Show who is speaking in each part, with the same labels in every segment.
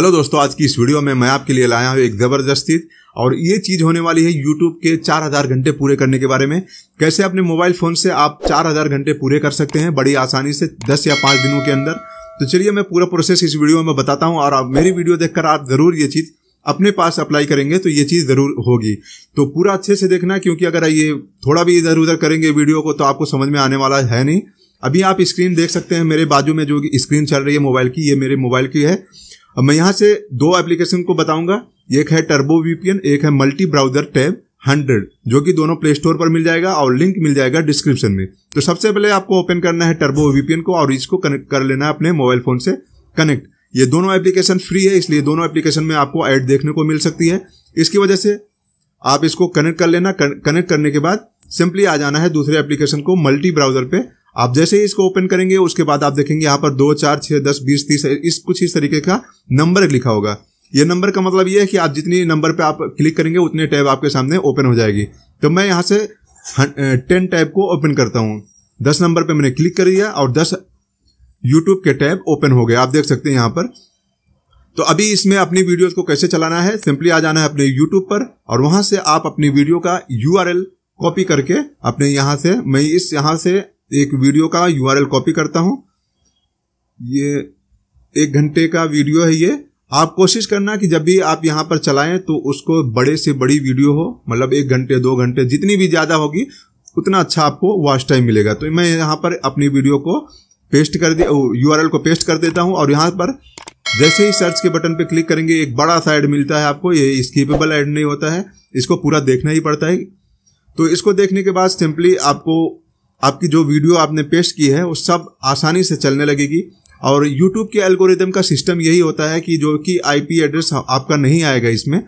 Speaker 1: hello दोस्तों आज की इस वीडियो में मैं आपके लिए लाया हूँ एक ज़बरदस्त चीज़ और ये चीज़ होने वाली है यूट्यूब के 4000 घंटे पूरे करने के बारे में कैसे अपने मोबाइल फ़ोन से आप 4000 घंटे पूरे कर सकते हैं बड़ी आसानी से 10 या 5 दिनों के अंदर तो चलिए मैं पूरा प्रोसेस इस वीडियो में बताता हूँ और आप मेरी वीडियो देखकर आप ज़रूर ये चीज़ अपने पास अप्लाई करेंगे तो ये चीज़ ज़रूर होगी तो पूरा अच्छे से देखना क्योंकि अगर ये थोड़ा भी इधर उधर करेंगे वीडियो को तो आपको समझ में आने वाला है नहीं अभी आप स्क्रीन देख सकते हैं मेरे बाजू में जो स्क्रीन चल रही है मोबाइल की ये मेरे मोबाइल की है अब मैं यहां से दो एप्लीकेशन को बताऊंगा एक है टर्बो वीपीएन एक है मल्टी ब्राउजर टैब हंड्रेड जो कि दोनों प्ले स्टोर पर मिल जाएगा और लिंक मिल जाएगा डिस्क्रिप्शन में तो सबसे पहले आपको ओपन करना है टर्बो वीपीएन को और इसको कनेक्ट कर लेना है अपने मोबाइल फोन से कनेक्ट ये दोनों एप्लीकेशन फ्री है इसलिए दोनों एप्लीकेशन में आपको एड देखने को मिल सकती है इसकी वजह से आप इसको कनेक्ट कर लेना कनेक्ट करने के बाद सिंपली आ जाना है दूसरे एप्लीकेशन को मल्टी ब्राउजर पे आप जैसे ही इसको ओपन करेंगे उसके बाद आप देखेंगे यहाँ पर दो चार छः दस बीस तीस इस कुछ इस तरीके का नंबर लिखा होगा ये नंबर का मतलब ये है कि आप जितनी नंबर पे आप क्लिक करेंगे उतने टैब आपके सामने ओपन हो जाएगी तो मैं यहाँ से टेन टैब को ओपन करता हूँ दस नंबर पे मैंने क्लिक कर दिया और दस यूट्यूब के टैब ओपन हो गए आप देख सकते हैं यहाँ पर तो अभी इसमें अपनी वीडियो को कैसे चलाना है सिंपली आ जाना है अपने यूट्यूब पर और वहां से आप अपनी वीडियो का यू कॉपी करके अपने यहाँ से मैं इस यहाँ से एक वीडियो का यू कॉपी करता हूं ये एक घंटे का वीडियो है ये आप कोशिश करना कि जब भी आप यहाँ पर चलाएं तो उसको बड़े से बड़ी वीडियो हो मतलब एक घंटे दो घंटे जितनी भी ज़्यादा होगी उतना अच्छा आपको वॉच टाइम मिलेगा तो मैं यहां पर अपनी वीडियो को पेस्ट कर दे यू को पेस्ट कर देता हूं और यहां पर जैसे ही सर्च के बटन पे क्लिक करेंगे एक बड़ा सा ऐड मिलता है आपको ये स्कीपेबल ऐड नहीं होता है इसको पूरा देखना ही पड़ता है तो इसको देखने के बाद सिंपली आपको आपकी जो वीडियो आपने पेस्ट की है वो सब आसानी से चलने लगेगी और यूट्यूब के एल्गोरिदम का सिस्टम यही होता है कि जो कि आईपी एड्रेस आपका नहीं आएगा इसमें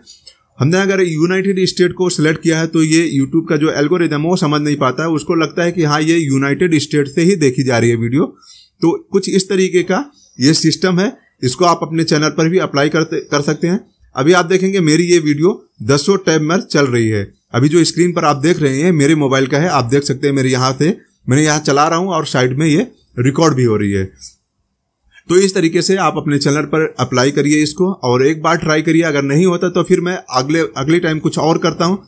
Speaker 1: हमने अगर यूनाइटेड स्टेट को सिलेक्ट किया है तो ये यूट्यूब का जो एल्गोरिदम है वो समझ नहीं पाता है उसको लगता है कि हाँ ये यूनाइटेड स्टेट से ही देखी जा रही है वीडियो तो कुछ इस तरीके का ये सिस्टम है इसको आप अपने चैनल पर भी अप्लाई करते कर सकते हैं अभी आप देखेंगे मेरी ये वीडियो दसों टैब में चल रही है अभी जो स्क्रीन पर आप देख रहे हैं मेरे मोबाइल का है आप देख सकते हैं मेरे यहाँ से मैंने यहाँ चला रहा हूँ और साइड में ये रिकॉर्ड भी हो रही है तो इस तरीके से आप अपने चैनल पर अप्लाई करिए इसको और एक बार ट्राई करिए अगर नहीं होता तो फिर मैं अगले अगले टाइम कुछ और करता हूँ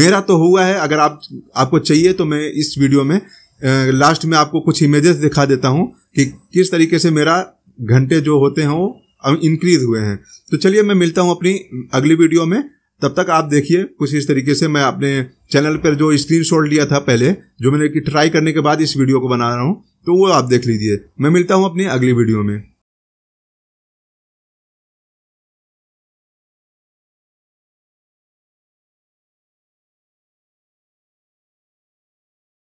Speaker 1: मेरा तो हुआ है अगर आप आपको चाहिए तो मैं इस वीडियो में लास्ट में आपको कुछ इमेजेस दिखा देता हूँ कि किस तरीके से मेरा घंटे जो होते हैं वो इंक्रीज हुए हैं तो चलिए मैं मिलता हूँ अपनी अगली वीडियो में तब तक आप देखिए कुछ इस तरीके से मैं अपने चैनल पर जो स्क्रीन लिया था पहले जो मैंने कि ट्राई करने के बाद इस वीडियो को बना रहा हूँ तो वो आप देख लीजिए मैं मिलता हूँ अपनी अगली वीडियो में